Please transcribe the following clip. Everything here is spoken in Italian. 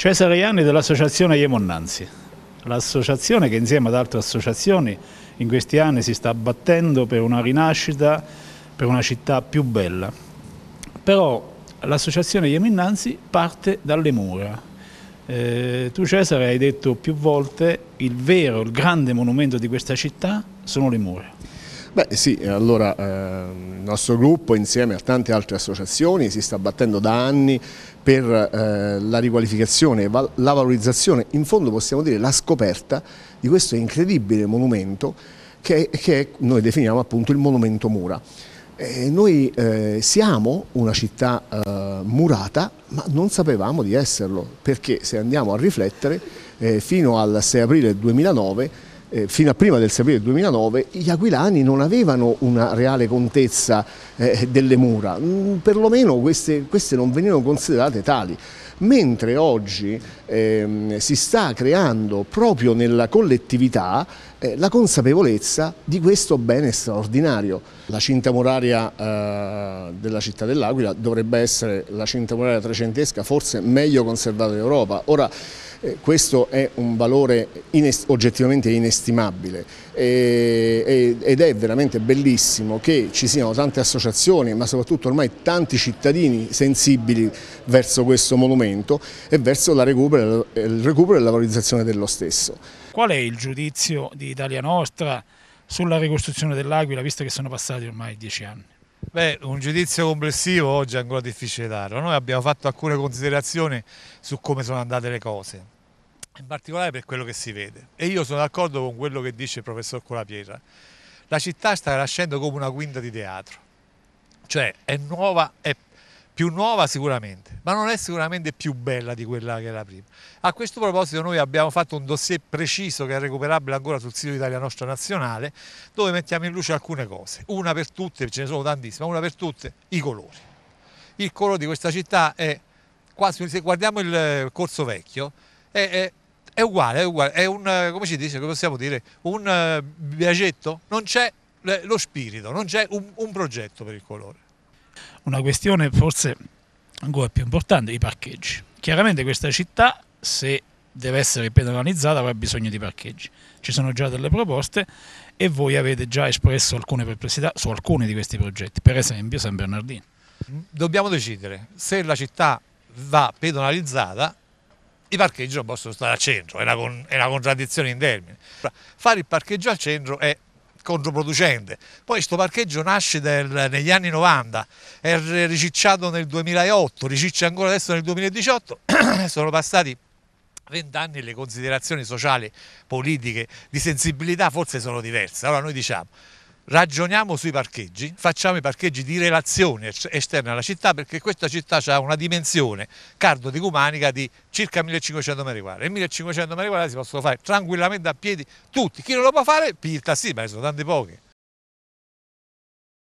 Cesare Ianni dell'associazione Iemonnanzi, l'associazione che insieme ad altre associazioni in questi anni si sta battendo per una rinascita, per una città più bella. Però l'associazione Iemonnanzi parte dalle mura. Eh, tu Cesare hai detto più volte il vero, il grande monumento di questa città sono le mura. Beh sì, eh, allora eh, il nostro gruppo insieme a tante altre associazioni si sta battendo da anni per eh, la riqualificazione, val la valorizzazione, in fondo possiamo dire la scoperta di questo incredibile monumento che, che noi definiamo appunto il monumento mura. E eh, noi eh, siamo una città eh, murata ma non sapevamo di esserlo perché se andiamo a riflettere fino al 6 aprile 2009 eh, fino a prima del 6 aprile 2009 gli aquilani non avevano una reale contezza eh, delle mura, mm, perlomeno queste, queste, non venivano considerate tali. Mentre oggi ehm, si sta creando proprio nella collettività eh, la consapevolezza di questo bene straordinario. La cinta muraria eh, della città dell'Aquila dovrebbe essere la cinta muraria trecentesca, forse meglio conservata d'Europa. Ora, eh, questo è un valore inest oggettivamente inestimabile eh, e ed è veramente bellissimo che ci siano tante associazioni ma soprattutto ormai tanti cittadini sensibili verso questo monumento e verso recupero, il recupero e la valorizzazione dello stesso. Qual è il giudizio di Italia Nostra sulla ricostruzione dell'Aquila visto che sono passati ormai dieci anni? Beh, un giudizio complessivo oggi è ancora difficile darlo. Noi abbiamo fatto alcune considerazioni su come sono andate le cose, in particolare per quello che si vede. E io sono d'accordo con quello che dice il professor Colapietra. La città sta nascendo come una quinta di teatro, cioè è nuova, è più nuova sicuramente, ma non è sicuramente più bella di quella che era prima. A questo proposito noi abbiamo fatto un dossier preciso che è recuperabile ancora sul sito Italia Nostra Nazionale, dove mettiamo in luce alcune cose, una per tutte, ce ne sono tantissime, una per tutte, i colori. Il colore di questa città è quasi, se guardiamo il Corso Vecchio, è, è è uguale, è uguale, è un, come ci dice, come possiamo dire, un eh, viaggetto, non c'è eh, lo spirito, non c'è un, un progetto per il colore. Una questione forse ancora più importante, i parcheggi. Chiaramente questa città, se deve essere pedonalizzata, avrà bisogno di parcheggi. Ci sono già delle proposte e voi avete già espresso alcune perplessità su alcuni di questi progetti, per esempio San Bernardino. Mm, dobbiamo decidere se la città va pedonalizzata i parcheggi non possono stare al centro, è una, con, è una contraddizione in termini. Fare il parcheggio al centro è controproducente. Poi questo parcheggio nasce del, negli anni 90, è ricicciato nel 2008, riciccia ancora adesso nel 2018, sono passati vent'anni le considerazioni sociali, politiche, di sensibilità forse sono diverse. Allora noi diciamo ragioniamo sui parcheggi, facciamo i parcheggi di relazione esterna alla città perché questa città ha una dimensione cardo di cumanica di circa 1500 metri quadri e 1500 metri quadri si possono fare tranquillamente a piedi tutti, chi non lo può fare, Pirta sì, ma sono tanti pochi.